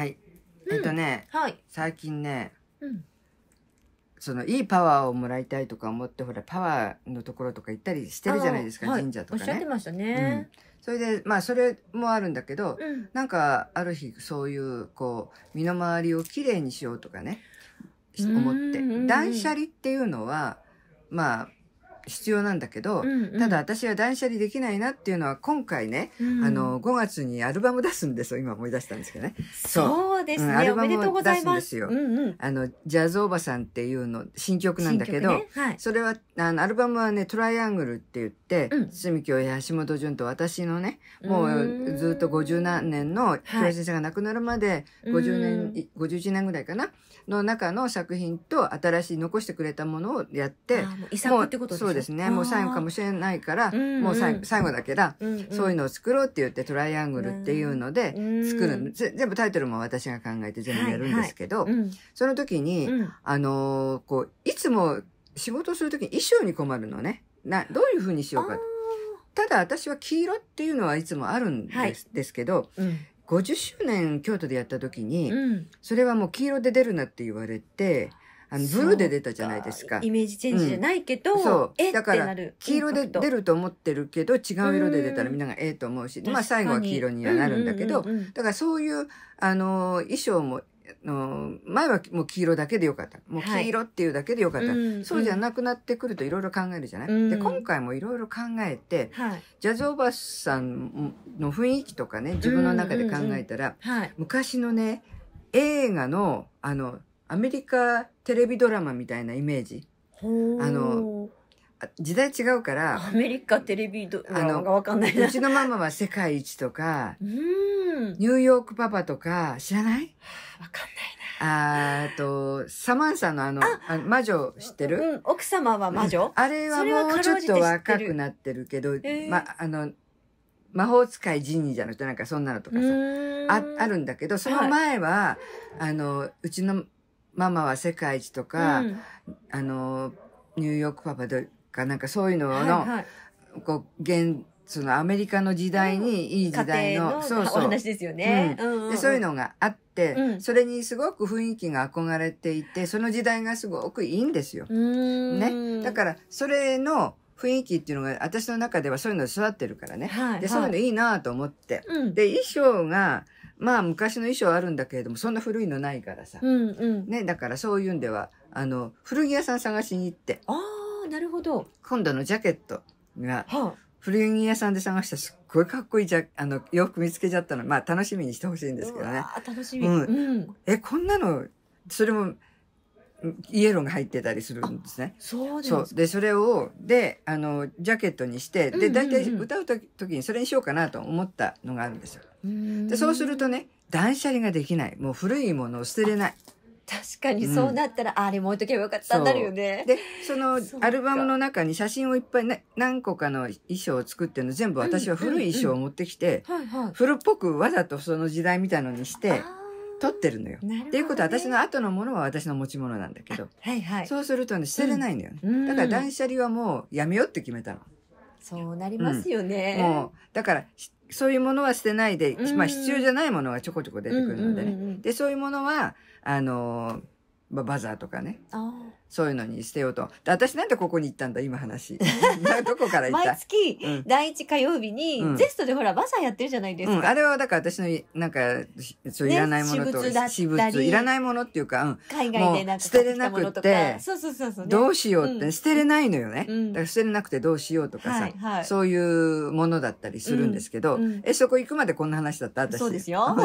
はい。えっとね、はい。最近ね、うん。そのいいパワーをもらいたいとか思ってほらパワーのところとか行ったりしてるじゃないですかはい神社とおかっしゃってね。ましたね。それでまあそれもあるんだけど、うん。なんかある日そういうこう身の回りをきれいにしようとかね思って断捨離っていうのはまあ必要なんだけど、うんうん、ただ私は断捨離できないなっていうのは今回ね、うん、あの5月にアルバム出すんですよ今思い出したんですけどねそうですね、うん、アルバムを出すんですよ、あのジャズおばさんっていうの新曲なんだけど、ねはい、それはあのアルバムはね「トライアングル」って言って堤京、や橋本淳と私のねもうずっと50何年の平井先生が亡くなるまで50年、はい、51年ぐらいかなの中の作品と新しい残してくれたものをやってもう遺作ってことですかそうですね。もう最後かもしれないから、うんうん、もう最後だけだ、うんうん、そういうのを作ろうって言って、トライアングルっていうので、作る、うん、全部タイトルも私が考えて全部やるんですけど、はいはい、その時に、うん、あのー、こう、いつも仕事する時に衣装に困るのね。な、どういうふうにしようか。ただ私は黄色っていうのはいつもあるんですはい、ですけど、うん50周年京都でやった時に、うん、それはもう黄色で出るなって言われてあのブルーで出たじゃないですかイメージチェンジじゃないけど、うん、そうえだから黄色で出ると思ってるけど違う色で出たらみんながええと思うしまあ最後は黄色にはなるんだけど、うんうんうんうん、だからそういうあの衣装もの前はもう黄色だけでよかったもう黄色っていうだけでよかった、はい、そうじゃなくなってくるといろいろ考えるじゃない、うん、で今回もいろいろ考えて、はい、ジャズおばさんの雰囲気とかね自分の中で考えたら、うんうんうんはい、昔のね映画のあのアメリカテレビドラマみたいなイメージ。あの、時代違うから。アメリカテレビドラマがわかんないな。うちのママは世界一とか、ニューヨークパパとか、知らないわかんないな。あと、サマンサのあの、あ魔女知ってる、うん、奥様は魔女、うん、あれはもうちょっと若くなってるけど、ま、あの、魔法使いジ神社の人なんかそんなのとかさ、ああるんだけど、その前は、はい、あの、うちのママは世界一とか、うん、あの、ニューヨークパパとか、なんかそういうのの、はいはい、こう、現、そのアメリカの時代にいい時代の、そうそう。お話ですよね、うんうんうで。そういうのがあって、うん、それにすごく雰囲気が憧れていて、その時代がすごくいいんですよ。ね。だから、それの雰囲気っていうのが、私の中ではそういうので育ってるからね。はい、で、そういうのいいなと思って。うん、で、衣装が、まあ昔の衣装あるんだけれどもそんな古いのないからさ、うんうんね、だからそういうんではあの古着屋さん探しに行ってああなるほど今度のジャケットが、は古着屋さんで探したすっごいかっこいいじゃあの洋服見つけちゃったのまあ楽しみにしてほしいんですけどね。楽しみ、うん、うん、えこんなのそれもイエローが入ってたりするんですね。そうですで、それを、で、あの、ジャケットにして、で、大体歌うときにそれにしようかなと思ったのがあるんですよ。で、そうするとね、断捨離ができない。もう古いものを捨てれない。確かにそうなったら、うん、あれも置いとけばよかったんだよね。で、そのアルバムの中に写真をいっぱい、ね、何個かの衣装を作ってるの全部私は古い衣装を持ってきて、古っぽくわざとその時代みたいのにして、取ってるのよ。ね、っていうことは私の後のものは私の持ち物なんだけど、はいはい、そうするとね捨てれないんだよ、うん、だから断捨離はもうやめようって決めたの。そうなりますよね。うん、もうだからそういうものは捨てないで、まあ必要じゃないものはちょこちょこ出てくるのでね。でそういうものはあのーまあ、バザーとかねそういうのに捨てようと私なんでここに行ったんだ今話 どこから行った毎月、第一火曜日に、うん、ゼストでほらバザーやってるじゃないですか、うん、あれはだから私のなんかそういらないものと、ね、私物いらないものっていうか、海外でなんか捨てれなくてそうそうそうそう、ね、どうしようって、捨てれないのよね、だから捨てれなくてどうしようとかさ、はいはい、そういうものだったりするんですけど、えそこ行くまでこんな話だった私そうですよ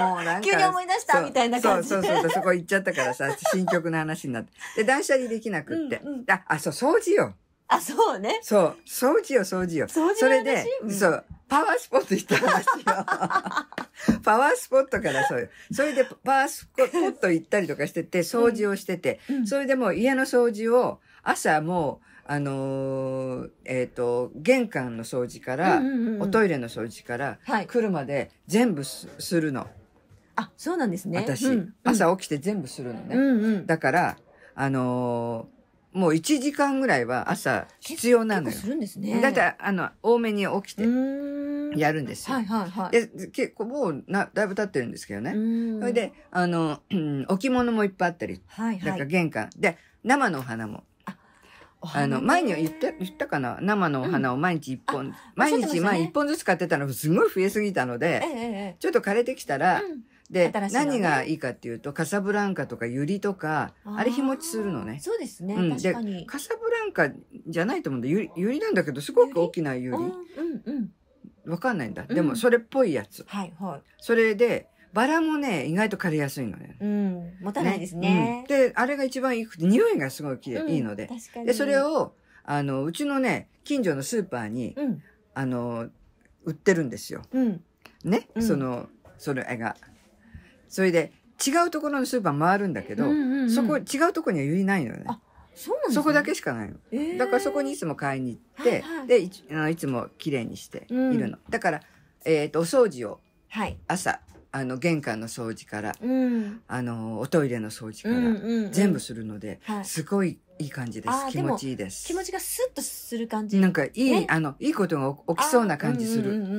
もうなんか。急に思い出したみたいな感じそうそうそう、そこ行っちゃったからさ、新曲の話になって。で、断捨離できなくって。うんうん、あ、あ、そう、掃除よ。あ、そうね。そう。掃除よ、掃除よ。掃除それで、うん、そう。パワースポット行った話よ。パワースポットからそうよ。それでパワースポット行ったりとかしてて、掃除をしてて、うん、それでもう家の掃除を朝もう、あのー、えっ、ー、と、玄関の掃除から、おトイレの掃除から、来るまで全部するの。あ、そうなんですね。私、うん、朝起きて全部するのね。うんうん、だから、あのー、もう1時間ぐらいは朝必要なのよ。するんですね。だいたい、あの、多めに起きてやるんですよ。はいはいはい。で、結構もうな、だいぶ経ってるんですけどね。それで、あの、うん、置物もいっぱいあったり。はいはい。だから玄関。で、生のお花も。あの、前に言った、言ったかな生のお花を毎日一本、毎日、まあ一本ずつ買ってたの、すごい増えすぎたので、ちょっと枯れてきたら、で、何がいいかっていうと、カサブランカとかユリとか、あれ日持ちするのね。そうですね。確かに。カサブランカじゃないと思うんだ。ユリなんだけど、すごく大きなユリ。うんうん。わかんないんだ。でも、それっぽいやつ。はいはい。それで、バラもね、意外と枯れやすいのね。うん。持たないですね。で、あれが一番いいくて、匂いがすごいきれいいので。確かに。で、それを、あの、うちのね、近所のスーパーに、あの、売ってるんですよ。うん。ね、その、それが。それで違うところのスーパー回るんだけど、うんうんうん、そこ違うところには言いないのよね。そねそこだけしかないの、えー、だからそこにいつも買いに行って、はいはい、でいあのいつもきれいにしているの、うん、だから、えーと、お掃除を、はい、朝あの玄関の掃除から、うん、あのおトイレの掃除から、うんうんうん、全部するので、はい、すごいいい感じです。気持ちいいです。気持ちがスッとする感じ。なんかいい、ね、あのいいことが起きそうな感じする。うんうんうんう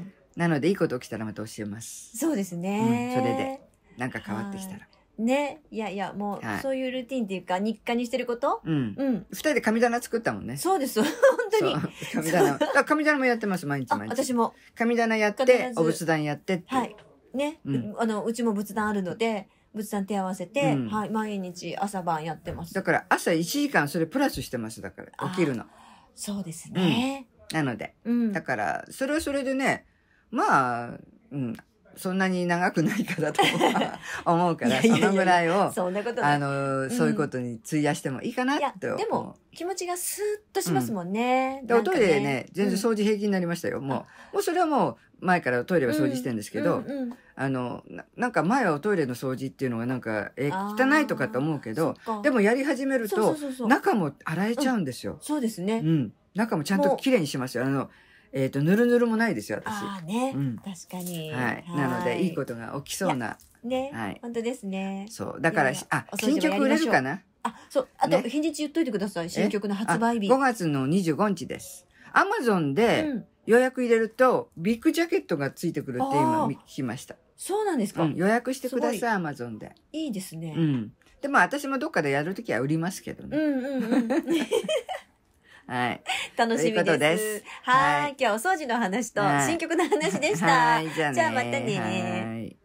んなのでいいこと起きたらまた教えます。そうですね。うん、それでなんか変わってきたら。ね。いやいや、もう、はい、そういうルーティンっていうか、日課にしてること、うん、うん。二人で神棚作ったもんね。そうです。本当に。神棚。神棚もやってます、毎日毎日。私も。神棚やって、お仏壇やってって。はい。ね、うん。あの、うちも仏壇あるので、仏壇手合わせて、うん、はい。毎日朝晩やってます。だから、朝1時間それプラスしてます、だから。起きるの。そうですね。なので。だから、それはそれでね、まあ、うん、そんなに長くないかだと思うから、そのぐらいを、あの、そういうことに費やしてもいいかなってでも、気持ちがスーッとしますもんね。で、おトイレね、全然掃除平気になりましたよ。もう、もうそれはもう、前からトイレは掃除してるんですけど、あのなんか前はおトイレの掃除っていうのがなんか、え、汚いとかと思うけど、でもやり始めると、中も洗えちゃうんですよ。そうですね。うん。中もちゃんときれいにしますよ。あの、えっ、ー、と、ぬるぬるもないですよ、私。ああね、うん、確かに。はい。なので、いいことが起きそうな。ね、はい。本当ですね。そう。だから、いやいやあ、新曲売れるかなあ、そう。あと、ね、日に言っといてください。新曲の発売日。5月の25日です。アマゾンで予約入れると、ビッグジャケットがついてくるって今聞きました。そうなんですか、うん、予約してください、アマゾンで。いいですね。うん。でも私もどっかでやるときは売りますけどね。うんうんうん。はい。楽しみです。はい。今日はお掃除の話と新曲の話でした。じゃあまたね。